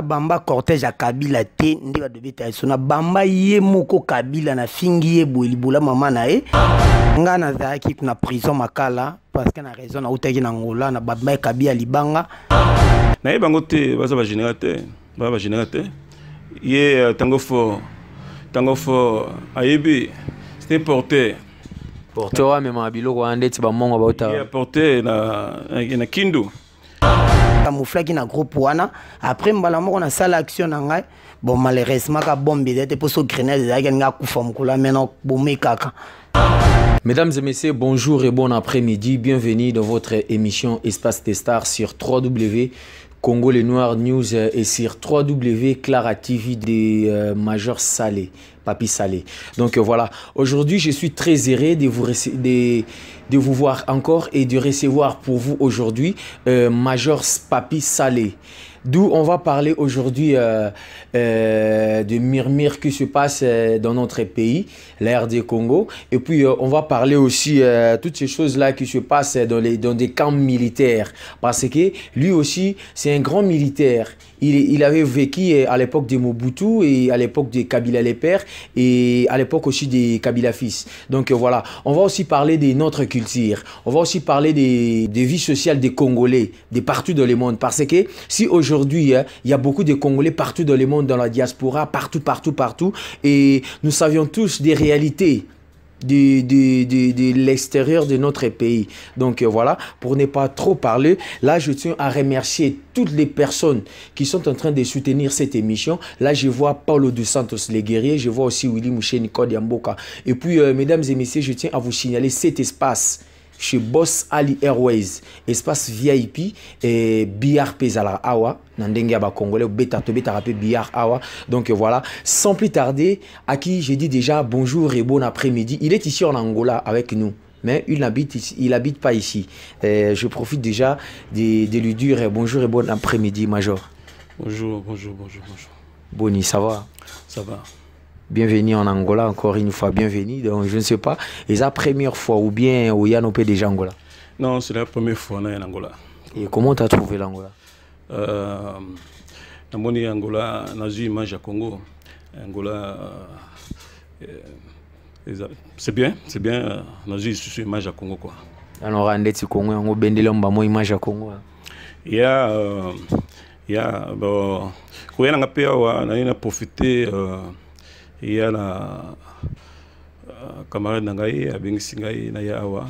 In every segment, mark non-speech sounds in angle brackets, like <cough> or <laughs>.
bamba cortège à kabila te ndiba badobeta bamba ye moko kabila fingi ye bolibola libola mama na ye nga nazalaki na prison makala que na raison nautaki na ngola na bamba kabila libanga nayeba yango te baza bagénéral te baza bagénéral te ye euh, tango fort ntango fort ayebi c'était porter porter oyo amemaka biloko wana hein, ndeti bamongo bautaka porter na kindu camouflaki na groupe wana après mbala moko sala action na ngai bon malheureusement ka bombe eza te mpo so grenade ezalaki aninga kufa mokolo meno bomoi kaka Mesdames et messieurs, bonjour et bon après-midi. Bienvenue dans votre émission Espace des Stars sur 3W. Congo les Noirs News et euh, sur 3W Clara TV des euh, Majors Salé, papy salé. Donc euh, voilà, aujourd'hui je suis très heureux de vous, de, vous voir encore et de recevoir pour vous aujourd'hui major papy salé. D'où on va parler aujourd'hui euh, euh, de murmures qui se passent euh, dans notre pays, l'ère du Congo. Et puis on va parler aussi toutes ces choses-là qui se passent dans, dans des camps militaires. Parce que lui aussi, c'est un grand militaire. Il, avait vécu à l'époque des Mobutu et à l'époque des Kabila les pères et à l'époque aussi des Kabila fils. Donc voilà, on va aussi parler de notre culture. On va aussi parler des, des vies sociales des Congolais, des partout dans le monde. Parce que si aujourd'hui aujourd'hui, hein, il y a beaucoup de Congolais partout dans le monde, dans la diaspora, partout, partout, partout. Et nous savions tous des réalités de, de l'extérieur de notre pays. Donc euh, voilà, pour ne pas trop parler, là je tiens à remercier toutes les personnes qui sont en train de soutenir cette émission. Là je vois Paulo dos Santos les guerriers, je vois aussi Willy Mouché, Nicole Yamboka. Et puis euh, mesdames et messieurs, je tiens à vous signaler cet espace chez Boss Ali Airways espace VIP et biar pezala awa beta awa donc euh, voilà sans plus tarder à qui j'ai dit déjà bonjour et bon après-midi il est ici en Angola avec nous mais il n'habite il habite pas ici je profite déjà de, de lui dire bonjour et bon après-midi major bonjour bonjour bonjour bonjour Boni ça va ça va bienvenue en Angola, encore une fois, bienvenue. Donc, je ne sais pas, c'est la première fois ou bien a pays déjà Angola Non, c'est la première fois en Angola. Et comment tu as trouvé l'Angola euh, Angola, image à Congo. Angola, euh, euh, c'est bien, c'est bien, Nazu sur image à Congo quoi. Alors, Congo, on à bah, Congo. Hein. Il y a. Euh, ya a, y a uh, ah, camarade na ngai abengisi ngai na ye awa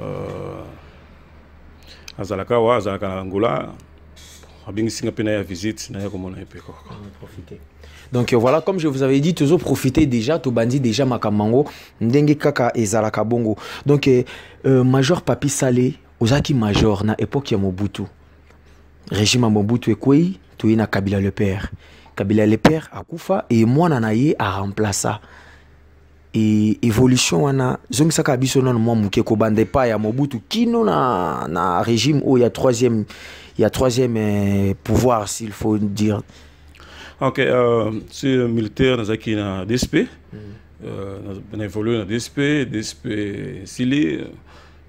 uh, azalaka awa angola visite na komona ye mpe donc euh, voilà comme je vous avais dit profitez déjà bandit déjà Makamango, ndenge kaka Zalaka bongo donc euh, euh, major papi sale Ozaki major na époque ya mobutu régime à mobutu ekwei toyei na kabila le père kabila lepere akufa e mwana na ye remplacer et évolution wana zongisaka biso de mwa ko bande epai ya mobutu kino na, na régime ou ya troisième il a troisième euh, pouvoir s'il faut dire ok euh, sur militaire qui na dsp mm. euh, na évolue na dsp dsp sili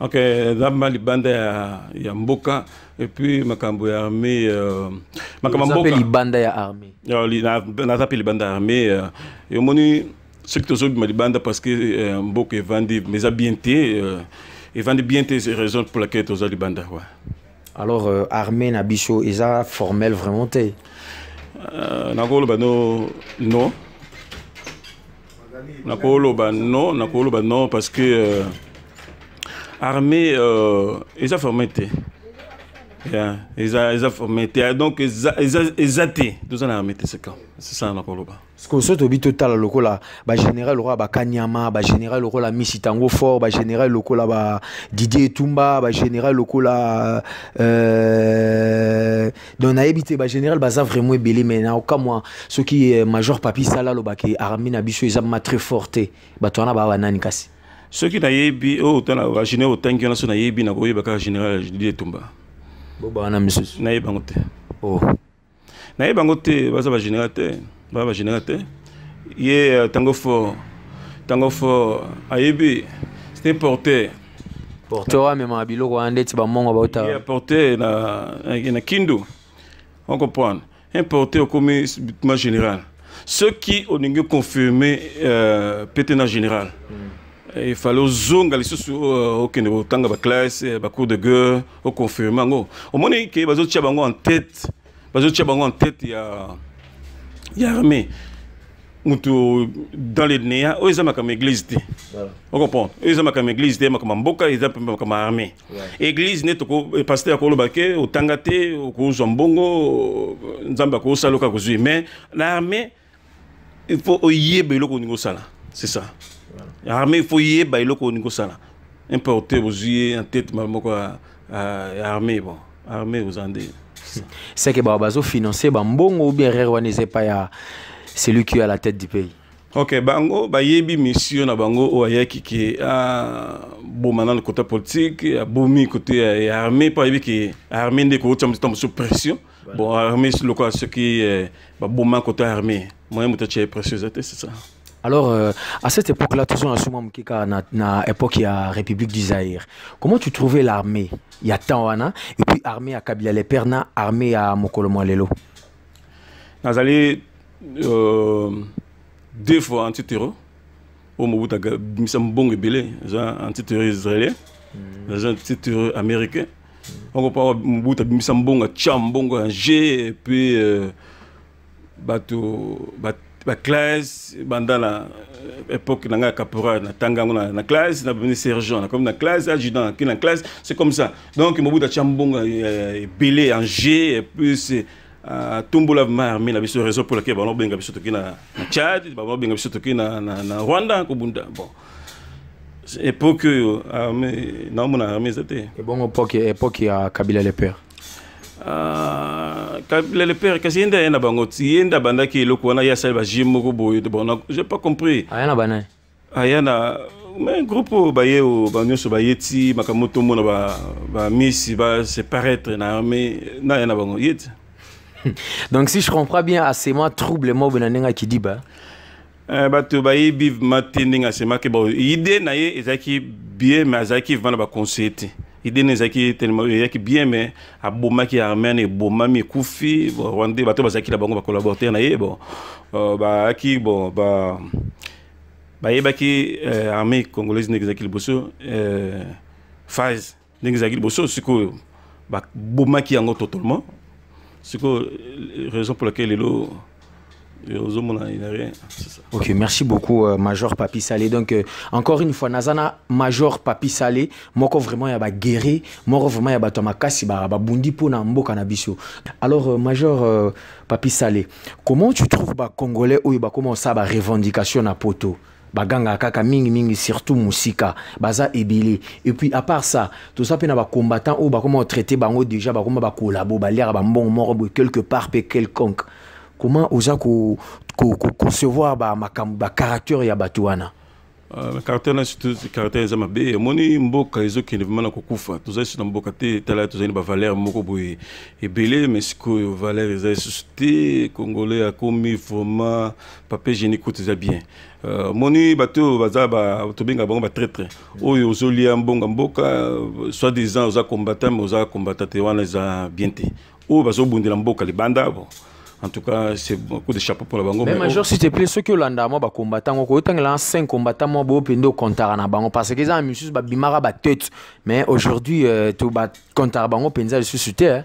Donc, Zamba libanda ya, ya mboka et puis makambo ya armée euh, makambo mboka bande ya armée. Yo li, na nazape libanda ya armée euh, yo moni soki tozobima libanda parce que euh, mboka evandi mais eza bien te euh, evandi bien te c'est raison pour laquelle toza libanda ouais. Alors euh, armée na biso eza formel vraiment te. Euh, na nakoloba no non. Nakoloba non, nakoloba non parce que euh, armée euh, eza formete ya eza eza formete ya donc eza eza eza te toza na armée te sika sisala na koloba parceke so bah, général lokola bagénéral lokola bakanyama bah, général lokola misitango fort bah bagénéral lokola badidier etumba général lokola euh... donc bah général bagénéral baza vraiment ebele mai na qui est major papi sala qui armée na biso eza ma très fort te bato wana baba nani kasi soki nayebi oyo eh, ta na général otangi wana so nayebi nakoyeba kaka général judi etumba bobawana misusu nayeba yango te oh. nayeba yango te baza bagénéral te baza bagénéral te ye eh, tango fort tango fort ayebi c'était porter porter oyo amemaka biloko wana hein, ndeti bamongo bautaka porter na eh, na kindu on comprendre un porter okomi subitement général soki olingi confirme euh, pete na général mm. efale eh, ozonga lisusu euh, okende kotanga baclasse eh, bacours de guerre oconfirme yango omoni ke bazotia bango en tête bazotia bango en tête ya ya armée moto dans le néa oyo eza makambo église te ocomprendre oyo eza makambo église te makambo mboka eza mpe makambo armé église ne eh, paster akoloba ke otanga te okozwa mbongo nzambe akosala oka kozwi mais na armé il faut oyeba eloko olingi osala c'est ça armée fo faut eloko olingi importer bah, Il yeux, en tête moko ya euh, euh, armée bon armée <laughs> C'est que seke ba Mbongo ou bien ya celui qui est à la tête du pays ok bango bah, yebi mission na bango qui qui ke aboma côté politique, politike euh, bon armée qui ayebi armée sous pression bon armée bon côté armée c'est ça alors, euh, à cette époque-là, toujours en Souma Mkika, na époque, il y République du Zaïre. Comment tu trouvais l'armée Il y a tant Tawana, hein, et puis armée à Kabila Leperna, armée à Mokolo Mwalelo. Nazali, euh, deux fois antiterroriste, au Mobuta, Missambong Ebele, antiterroriste israélien, anti hmm. antiterroriste américain. On peut Mobuta, Missambong, Tchambong, Angers, et puis, euh, Bato, Bato, baclasse banda la euh, époque na ngai ya caporal natanga yango na classe nabemi sergent nakomi na classe adjudant naki na classe c'est comme ça donc mobutu atya mbongo ebele euh, angers plus atumbola euh, ma armée na biso réseau pour polaki bango benga biso toki na tchad bango benga biso toki na rwanda kobunda bon époque oyo naomona armée eza te ebongo époque à kabila les pères le père kasi ye nde bango ti bandaki nde abandaki eloko wana ye asali baji moko boye te bon pas compris aya na bana aya na mais groupe ba ye o makamoto mona ba ba tomona ba se paraître na armée na yena na bango ye donc si je comprends bien asema trouble mobe na ndenge akidi ba to ba ma te ndenge asemaki bo ide na ye ezaki bien mais azalaki vana ba concert idene ezalaki eyaki bien mais me qui armene ebomami ekufi y a bato bazalaki na bango bacolaborateur na ye bon bayaki bon bayebaki sont congolaise ndenge ezalaki liboso phase euh, ndenge ezalaki liboso sikoyo bah, Il yango totalement sikoyo euh, raison pour laquelle lelo Ok, merci beaucoup, euh, Major Papi Salé. Donc, euh, encore une fois, Nazana, Major Papi Salé, moi, vraiment, il y a guéri, moi, vraiment, il y a tomakasi, bundi pour un cannabis. Alors, euh, Major euh, Papi Salé, comment tu trouves les Congolais où ils comment ça, la revendication à poto? ganga kaka mingi mingi surtout musika baza ebili et puis à part ça tout ça pena ba combattant ou ba comment traiter bango déjà ba comment ba collabo ba lire ba mbongo moko quelque part pe quelconque comment oza koconcevoir bamakambo bacaractère ya bato wana bacaractère euh, na surtout caractère eza mabe omoni mboka ezokende vraimen na kokufa tozali susu na mboka te tala tozali na bavaler moko boye ebele mais sikoyo valer eza lisusu te congolais akomi vraiment papier génie kote eza bien omoni euh, bato oyo baza tobengaka bango batraitre oyo ozolia mbonga mboka soit disant oza kombata mais oza kombata te wana eza bien te oyo bazobundela mboka libanda bon En tout cas, c'est beaucoup de chapeaux pour le Bango. Mais, mais Major, oh... s'il te plaît, ceux qui ont l'andamo, bah, combattant, on autant que l'ancien combattant, moi, bon, pendo, contara, bango, parce qu'ils ça, monsieur, bah, bimara, bah, tête. Mais aujourd'hui, euh, tout, bah, contara, bango, penza, je sur terre. Hein.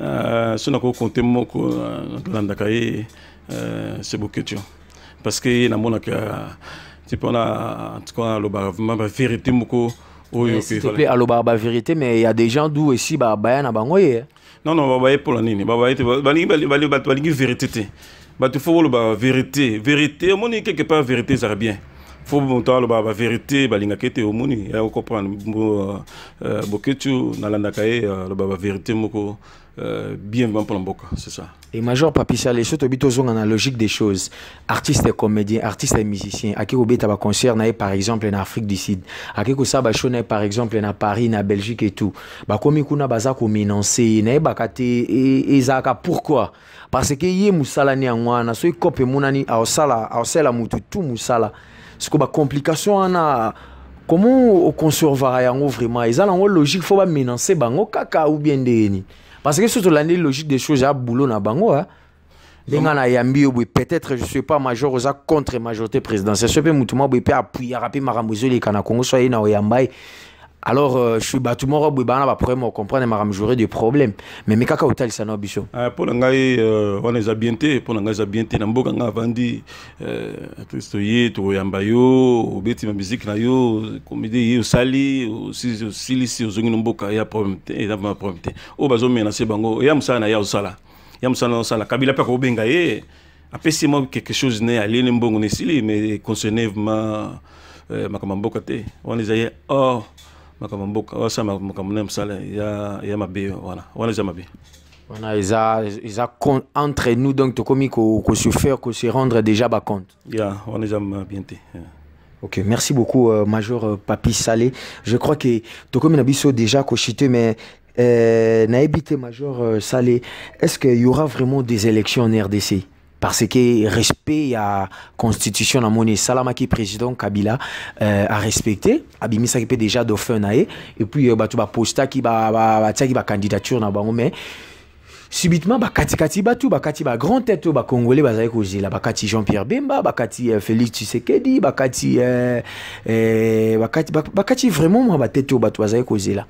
Euh, si on a compté, moi, euh, l'andakaye, euh, c'est beaucoup question. Parce que, na mon que, tu peux, on en tout cas, le bah, vérité, beaucoup oui, okay, S'il te plaît, alo bah, bah, vérité, mais il y a des gens d'où ici, bah ba, na bangoye. Hein. Non, non, Baba ba, pour la nini. Baba ba, ba, ba, ba, ba, vérité. bah tu faut ba, vérité. Vérité, au moins, quelque part, vérité, ça bien. Faut monter le Baba vérité, ba, linga kete, au moins, et que tu Boketu, na landakaye, euh, le Baba vérité, moko. Euh, bien pour l'amboka, c'est ça. Et Major Papissa, les choses, dans la logique des choses. Artistes et comédiens, artistes et musiciens, à qui vous avez par exemple, en Afrique du Sud, à qui vous avez par exemple, en Paris, en Belgique et tout. comme vous avez un vous pourquoi Parce que vous musala ni avez so copé monani, avez un mutu, tout Ce complication, comment au conservera yango vraiment ils ont logique faut pas menacer bango kaka ou bien déni parce que surtout l'année logique des choses à boulot na bango hein gens na yambi ou peut-être je suis pas major aux contre majorité présidentielle ce peu mutuma peut appuyer rapidement marambuzo les kana Congo soyez na oyambai alors euh, je suis après moi comprendre ma okomprendre makambo de problème me me kaka otalisa na bicho ah, pour na euh, on les a bien te mpo na ngai eza bien te na mboka ngai avandi artiste euh, ye tokoyamba yo obeti ma musike na yo comédie si, si, si, ozongi na mboka ya problème te eza ma problème te oyo oh, bazomenase bango oh, ya mosala na ya osala ya mosala na osala kabila mpe akobenga ye c'est moi quelque chose ne alie ne mbongo na sili mais concerne ma ma ya mboka On les eza oh, ça ma wasema makamune msale ya ya mabi wana wana za mabi wana eza eza entre nous donc tokomi se faire ko se rendre déjà ba compte ya wana za mabi nti Ok, merci beaucoup, euh, Major euh, Papi Salé. Je crois que n'a Nabiso déjà cochité, mais euh, Naébité Major euh, Salé, est-ce qu'il y aura vraiment des élections en RDC parce que respect la constitution na moni salamaki président Kabila euh, a respecté qui pe déjà dauphin na et puis euh, bato ba posta va va qui va candidature na bango mais subitement tout bato bakati ba grand tête bah, congolais bakongolais bazalaki kozela bakati jean-pierre bemba bakati euh, félix tshisekedi bakati euh, euh, bakati, bakati bah, vraiment mwa batete oyo bato bazalaki là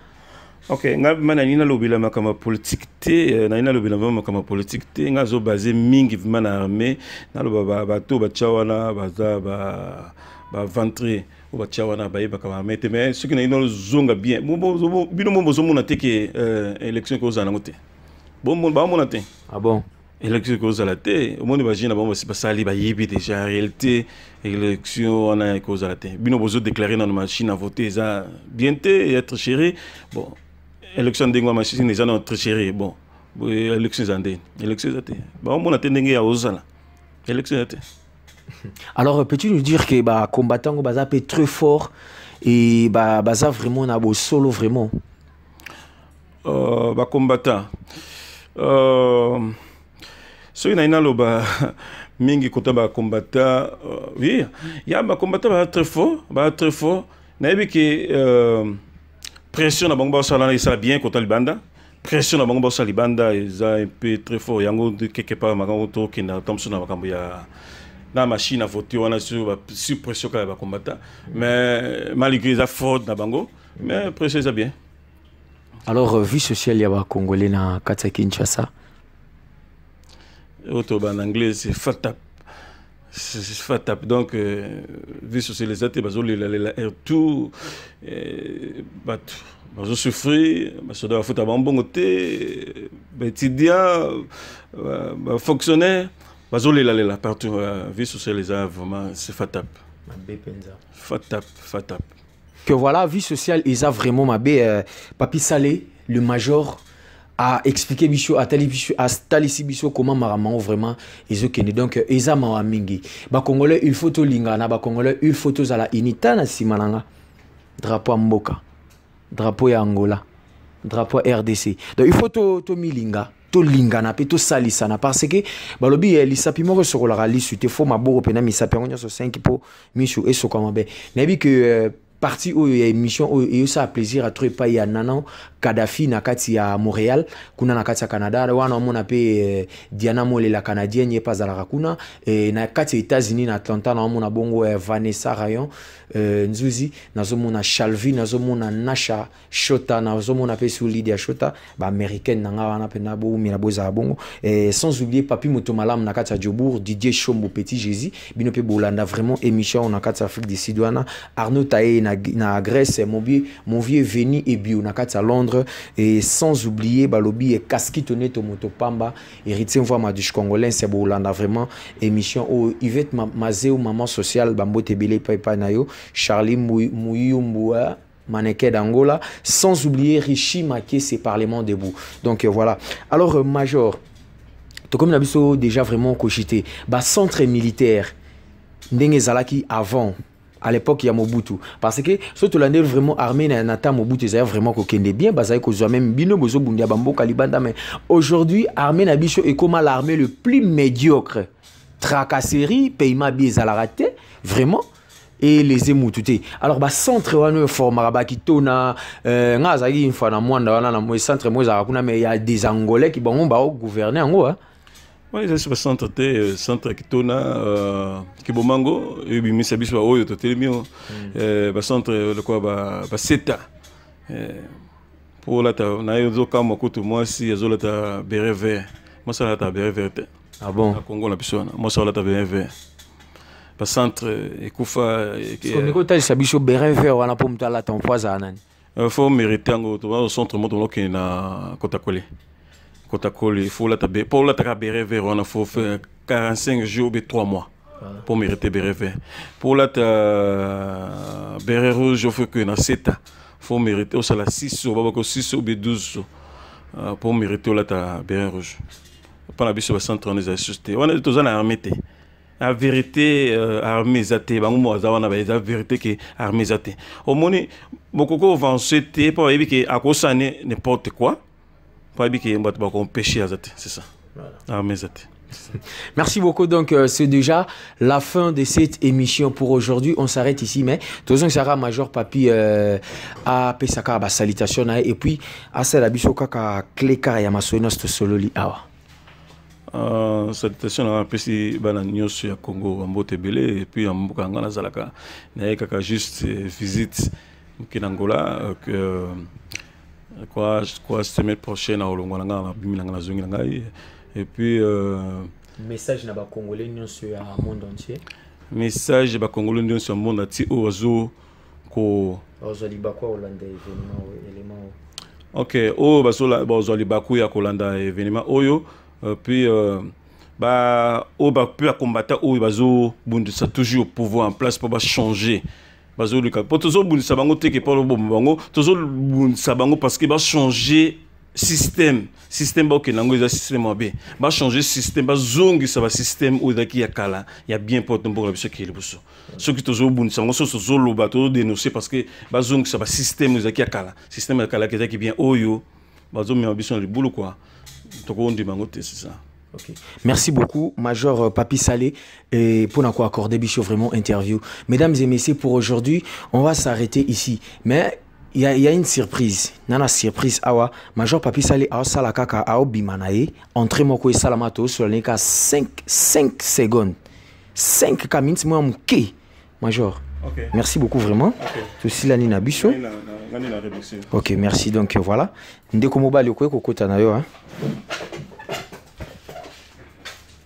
ok ngai ma na nini nalobela makambo ya politike te eh, na nini nalobela vraimen makambo ya politike te ngai azobase mingi vraimen na armée naloba bato oyo batya wana baza baventre oyo batya wana bayebaka baarmée te mais soki na nini nalozonga bien bino mo bozomona te ke eh, élection ekozala nango te bamona te ah bon élection ekozala te omoni bagene na bango basali bayebi déjà réalité élection wana ekozala te bino bozodéclare na machine à voter eza bien te être chéri bon election ndenge wamasisi eza très tricherie bon election eza ndeni election Bon, te baomona te ndenge ya ozala Élection eza <laughs> alors peux-tu nous dire que bah combattant baza est très fort et bah baza vraiment na bo solo vraiment euh, bah, combattant euh, soki nayi naloba <laughs> mingi kota ba combattant euh, oui ya ba combattant ba très fort ba très fort nayebi ke euh, pression na bongo basala wana esala bien contre libanda pression na bongo basala libanda un peu très fort y yango quelque part makambo tokenda ata mosusu na makambo na machine à voter sur sur pression va combattre mais malgré la fraude na bango mais pression eza bien alors euh, vie sociale ya bakongolais na kati ya kinshasa oyo toba na anglais c'est fatal. fatap donc euh, vie socialisa te bazolelalela air tour euh, bato bazosouffrir basoda bafuta bambongo te baétudia bafonctionnaire bazolelalela partout euh, vie sociale eza vraiment c'est fatap fatap fatap que voilà vie sociale eza vraiment mabe papi salé le major à expliqué bisho à tali si bisho comment makambo vraiment ezokende donc eza mawa mingi bakongolais il photo tolingana bakongolais il faut tozala unita na inita na simalanga drapeau drapeau ya angola drapeau rdc donc il to tomilinga to tolingana mpe na parce que balobi eh, lisapi moko esokolaka lisu faut fo maboko mpena misapi yango cinq pour Michou et esokama parti oyo ya émission oyo ça plaisir à trouver ya nanan kadafi na ya montréal kuna Nakati canada wana monape pe eh, diana canadienne ye la rakuna eh, na kati états-unis na atlanta bongo eh, vanessa rayon na eh, nzuzi na shalvi nazomona nasha shota na pe sulidi ya shota baaméricaine na nga wana mpena bo za bongo eh, sans oublier papi motomalam nakati na jobour didier Chombo petit jésus bino bolanda vraiment émission na afrique de sud arnaud taye na, vieux, grèce vieux, vieux veni et na kati londres et sans oublier balobi et au moto pamba héritier mvoi madush c'est beau landa vraiment émission oh, Yvette Mazé ou maman sociale bambote ebele epai charlie na yo charlie moua Maneke d'Angola, sans oublier Richie Maké, c'est Parlement debout. Donc euh, voilà. Alors, euh, Major, tout comme nous déjà vraiment cogité, bas centre militaire, Ndenge Zalaki avant, à l'époque a Mobutu parce que so tolandi vraiment armée na nata Mobutu c'est vraiment kokende bien bazali kozwa même bino bozobundia bamboka libanda mais aujourd'hui armée na est comme l'armée le plus médiocre tracasserie paiement à la te vraiment et les alors bas alors on est fort marabaki euh, nga zagi une fois na mwanda wana la centre moko ezalaka kuna mais ya des angolais qui bah, au gouverner en yango wana eza biso bacentre te centre ya euh, kitona euh, kibomango ebimisa biso baoyo oh, totelemi mm. euh, bacentre lokola baseta mpo olata na ye ozokamwa kutu mwasi azolata bere vert mwasi alata bere vert te na kongo na biso wana mwasi alata bere vert bacentre ekufa otalisa biso bere vert wana mpo moto alata mpo azala nani fo mérite yango toa centre mo tomona okende na kotakole kota koli fo lata be po lata ka bere ve rona fo fe 45 jours be 3 mois pour mériter bere ve pour la uh, bere rouge veux que na seta faut mériter o la 6 so baba ko 6 so be 12 so pour mériter lata bere rouge mpona biso bacentrone eza lisusu te wana toza na armé te na vérité euh, armé eza te bango mo aza bah, wana eza vérité ke armé eza te omoni bokoki té pour mpo bayebi ke akosane n'importe quoi Paibiki et Mbatba ont péché à Zati, c'est ça. Ah, mais Zati. <laughs> Merci beaucoup. Donc, euh, c'est déjà la fin de cette émission pour aujourd'hui. On s'arrête ici, mais Tozon Sarah Major Papi euh, à Pesaka bah, à salutation et puis à Selabiso Kaka Kleka euh, bah, et à Masoinos Tosololi Awa. salutation na apesi bana nyonso ya congo bambote ebele epuis ya mboka yanga nazalaka naye kaka juste visite moke na que quoi quoi semaine prochaine aolongo na ngai na ngai na ngai eh. et puis euh, message na bakongole nyonso ya monde entier message bakongole nyonso ya monde entier au bazo ko bazwa libaku ya kolanda événement ok au bazwa libaku ya kolanda événement oyo euh, puis euh, ba oyo bape bakombata oyo ça toujours pouvoir en place pour mpo changer bazoluka mpo tozobundisa bango te ke mpo loboma bango tozobundisa bango parce va changer système système bakokenda yango eza système mabe système bazongisa ya kala ya bien to mboka na biso ekeye liboso soki tozobundisa bango parce que bazongisa kala système ya bien oyo bazomema biso na libulu c'est ça Merci beaucoup, Major euh, Papi Salé, et pour nous accorder vraiment interview. Mesdames et messieurs, pour aujourd'hui, on va s'arrêter ici. Mais il y, y, a une surprise. Nana surprise, awa, Major Papi Salé, awa salakaka, a manaye entre moko et salamato sur le 5, 5 secondes. 5 kamins, moi, mouké. Major. Merci beaucoup vraiment. Ceci okay. bichot Ok, merci. Donc euh, voilà. Ndeko mobali le kokota na hein.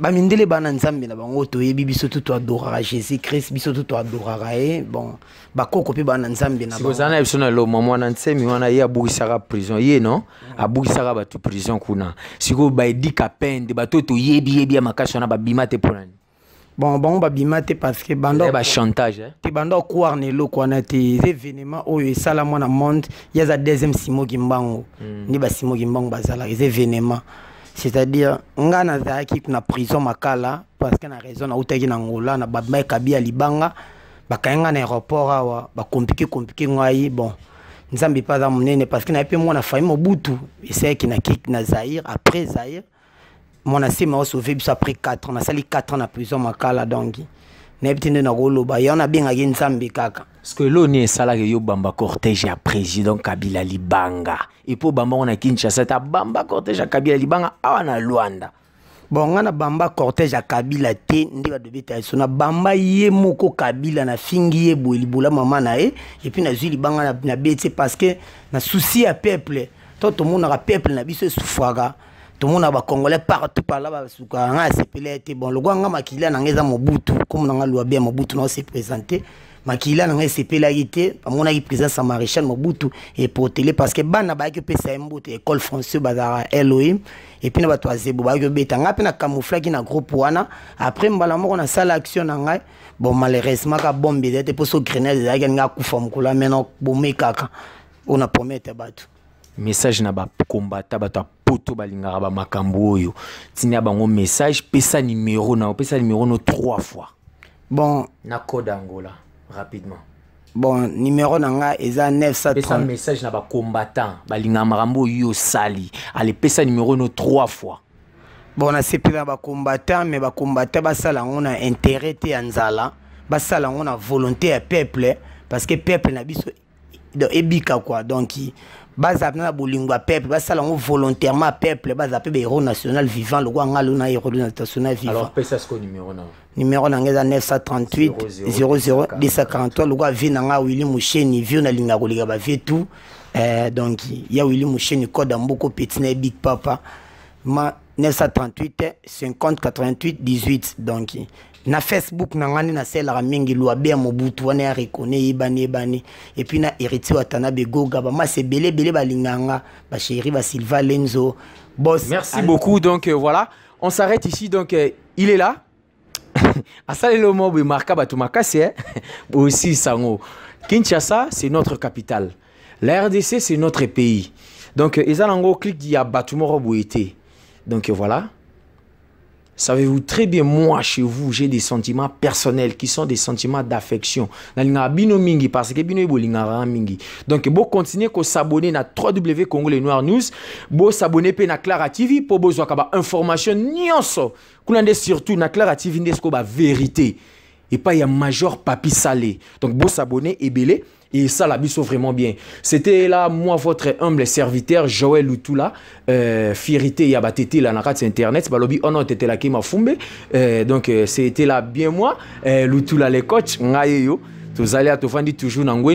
bamindele bana nzambe na bango toyebi biso to toadoraka jésus christ biso to toadoraka ye bon ba bakoko mpe bana nzambe nakozala na biso na loma mwana nsemi wana ye abukisaka prison ye no abukisaka tu prison kuna siko sikoyo baedika pende bato oyo toyebiyebi ya makasi wana babima te mpo nani bon bango babima te parce que bando ba chantage eh te bando okwar na eloko wana te evenement événement oyo sala mwana monde ye aza deuxième simoki mbango hmm. nde basimoki mbango bazalaka eza événement c'est-à-dire nga nazalaki na prison makala parce que na raison nautaki na ngola na babima ekabi ya libanga bakangi nga na aéroport awa bakomplike komplike ngai bon nzambe mpe aza monene parce que naye mpe mwana famille mobutu esayaki na kiki na zaire après zaire mwana nsima osauve biso après 4 ans nasali 4 ans na prison makala donc nayebi te nde nakoloba yango nabengaki nzambe kaka parceke loni esalaka eyobamba cortège ya président kabila libanga epo obamba ngo na kinshasa te abamba cortège ya kabila libanga awa na lwanda bon nga na bamba cortège ya kabila te nde badobeta yeso na bamba ye moko kabila na fingi ye boye libola mama na ye epui nazwi libanga na beti parceke na susi ya peuple to tomonaka peuple na biso esufwaka tomona bacongolais partout par là bas yanga asepeli ye te bon lokwa nga na nga eza mobutu comme na nga lwabi ya mobutu naose présente makila na nga esepelaki te bamonaki présence ya maréchal mobutu epotele parce que bana bayaki opesa ye mbote école français bazalaka elohim puis na bato troisième zebo bayaki obeta ngai mpe na qui na groupe wana après mbala moko nasala action na bon malheureusement ka bombe ezali te mpo so grenade ezalaki alingi akufa mokolo amena bomoi kaka oyo message na combattu bato poto ba bamakambo oyo ntina bango message pesa numéro na Pesa numéro no trois fois bon na code angola rapidement bon numéro na nga eza 930 message na combattant balinga makambo sali osali pesa numéro no trois fois bon ba combattant. mais combattant basala sala ngona intérêt te ya nzala basala yango à volonté ya peuple parce que peuple na biso ebika quoi donc baza na bolingo ya peuple basala volontairement peuple baza héros national vivant le gouvernement est héros national numéro na 938 00 243 na nga na mosheni vie nalingaka ba bavie tout eh, donc ya wili code ya petit na big papa ma 938 50 88 18 donc na facebook na na nasalelaka mingi lwabe ya mobutu wana ya rekone ibani ebani epui na goga watana begoga bamasi ebeleebele balinganga basheri silva lenzo bos merci beaucoup donc euh, voilà on s'arrête ici donc euh, il est là asalelo <laughs> mo boye marka bato makasi e hein. boyosi <laughs> sango kinshasa c'est notre capitale la rdc c'est notre pays donc eza euh, nango clique ya bato moko boye te donc voilà Savez-vous très bien, moi, chez vous, j'ai des sentiments personnels qui sont des sentiments d'affection. mingi parce que bino mingi. Donc, vous continuez à s'abonner à 3W Congo les Noirs News, vous s'abonner pe na Clara TV pour vous avoir informations, Vous informations, surtout na Clara TV ba vérité et pas y a major papy salé. Donc beau s'abonner et belé et ça la biseau vraiment bien. C'était là moi votre humble serviteur Joël Lutula euh fierité ya la nakat internet balobi on a la kema fumbe euh, donc euh, c'était là bien moi euh, Lutula les coach Vous à à toujours dans toujours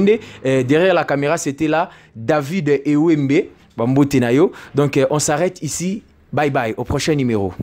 derrière la caméra c'était là David Ewembe Bambo na donc on s'arrête ici bye bye au prochain numéro